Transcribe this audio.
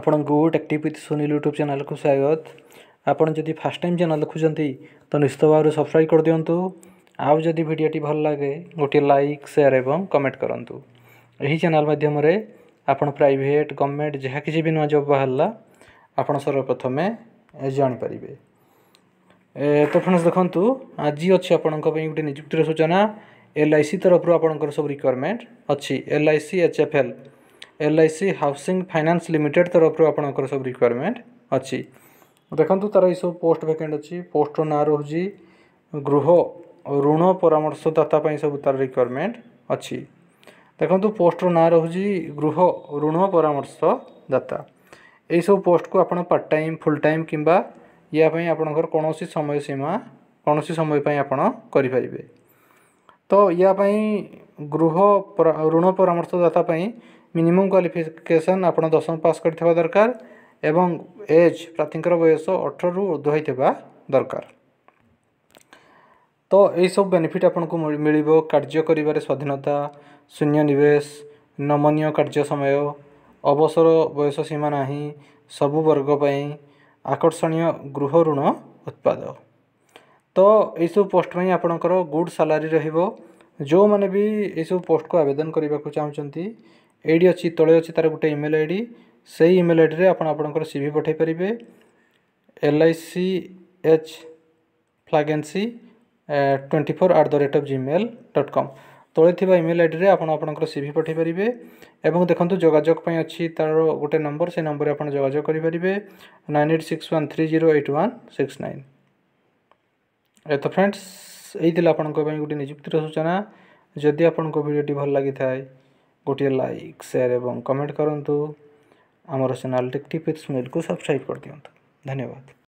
ଆପଣଙ୍କୁ ଟେକ୍ଟିଭ୍ with Sunil YouTube ଚ୍ୟାନେଲ୍କୁ ସ୍ୱାଗତ ଆପଣ ଯଦି ଫାର୍ଷ୍ଟ ଟାଇମ୍ ଚ୍ୟାନେଲ୍ ଦେଖୁଛନ୍ତି ତ ନିଶ୍ଚିତ ଭାବରେ ସବସ୍କ୍ରାଇବ୍ କରିଦିଅନ୍ତୁ ଆଉ ଯଦି ଭିଡ଼ିଓଟି ଭଲ ଲାଗେ ଗୋଟିଏ ଲାଇକ୍ ସେୟାର୍ ଏବଂ କମେଣ୍ଟ କରନ୍ତୁ ଏହି ଚ୍ୟାନେଲ୍ ମାଧ୍ୟମରେ ଆପଣ ପ୍ରାଇଭେଟ୍ ଗଭର୍ଣ୍ଣମେଣ୍ଟ ଯାହା କିଛି ବି ନୂଆ ଜବ୍ ବାହାରିଲା ଆପଣ ସର୍ବପ୍ରଥମେ ଜାଣିପାରିବେ ତ ଫ୍ରେଣ୍ଡସ୍ ଦେଖନ୍ତୁ ଆଜି ଅଛି ଆପଣଙ୍କ ପାଇଁ ଗୋଟେ ନିଯୁକ୍ତିର ସୂଚନା ଏଲ୍ ଆଇ ସି ତରଫରୁ ଆପଣଙ୍କର ସବୁ ରିକ୍ୱାରମେଣ୍ଟ ଅଛି L I C H F L L I C housing finance limited तरफ आप सब रिक्वयरमेंट अच्छी देखो तार ये सब पोस्ट भैकेट अच्छी पोस्ट ना रोज गृह ऋण परामर्शदाता सब तार रिक्वयरमेंट अच्छी देखो पोस्टर ना रोज गृह ऋण परामर्शदाता यू पोस्ट को आपड़ पार्ट टाइम फुल टाइम कि यापाई आप समय सीमा कौन सी समयपाई आपड़ करें तो यापाई ଗୃହ ଋଣ ପରାମର୍ଶଦାତା ପାଇଁ ମିନିମମ୍ କ୍ୱାଲିଫିକେସନ୍ ଆପଣ ଦଶମ ପାସ୍ କରିଥିବା ଦରକାର ଏବଂ ଏଜ୍ ପ୍ରାର୍ଥୀଙ୍କର ବୟସ ଅଠରରୁ ଉର୍ଦ୍ଧ୍ୱ ହୋଇଥିବା ଦରକାର ତ ଏହିସବୁ ବେନିଫିଟ୍ ଆପଣଙ୍କୁ ମିଳିବ କାର୍ଯ୍ୟ କରିବାରେ ସ୍ୱାଧୀନତା ଶୂନ୍ୟ ନିବେଶ ନମନୀୟ କାର୍ଯ୍ୟ ସମୟ ଅବସର ବୟସ ସୀମା ନାହିଁ ସବୁ ବର୍ଗ ପାଇଁ ଆକର୍ଷଣୀୟ ଗୃହ ଋଣ ଉତ୍ପାଦ ତ ଏହିସବୁ ପୋଷ୍ଟ ପାଇଁ ଆପଣଙ୍କର ଗୁଡ଼୍ ସାଲାରୀ ରହିବ ଯେଉଁମାନେ ବି ଏସବୁ ପୋଷ୍ଟକୁ ଆବେଦନ କରିବାକୁ ଚାହୁଁଛନ୍ତି ଏଇଠି ଅଛି ତଳେ ଅଛି ତା'ର ଗୋଟେ ଇମେଲ୍ ଆଇ ଡ଼ି ସେଇ ଇମେଲ୍ ଆଇଡ଼ିରେ ଆପଣ ଆପଣଙ୍କର ସି ଭି ପଠାଇ ପାରିବେ L I C H F L agency twenty four at the rate of Gmail dot com ତଳେ ଥିବା ଇମେଲ୍ ଆଇଡ଼ିରେ ଆପଣ ଆପଣଙ୍କର ସି ଭି ପଠାଇ ପାରିବେ ଏବଂ ଦେଖନ୍ତୁ ଯୋଗାଯୋଗ ପାଇଁ ଅଛି ତା'ର ଗୋଟେ ନମ୍ବର ସେ ନମ୍ବରରେ ଆପଣ ଯୋଗାଯୋଗ କରିପାରିବେ nine eight six one three zero eight one six nine ଏ ତ ଫ୍ରେଣ୍ଡସ୍ ଏଇ ଆପଣଙ୍କ ପାଇଁ ଗୋଟିଏ ନିଯୁକ୍ତିର ସୂଚନା ଯଦି ଆପଣଙ୍କ ଭିଡ଼ିଓଟି ଭଲ ଲାଗିଥାଏ ଗୋଟିଏ ଲାଇକ୍ ସେୟାର ଏବଂ କମେଣ୍ଟ କରନ୍ତୁ ଆମର ଚ୍ୟାନେଲ୍ ଟେକ୍ ଟିପ୍ ୱିଥ୍ ସୁନୀଲକୁ ସବସ୍କ୍ରାଇବ୍ କରିଦିଅନ୍ତୁ ଧନ୍ୟବାଦ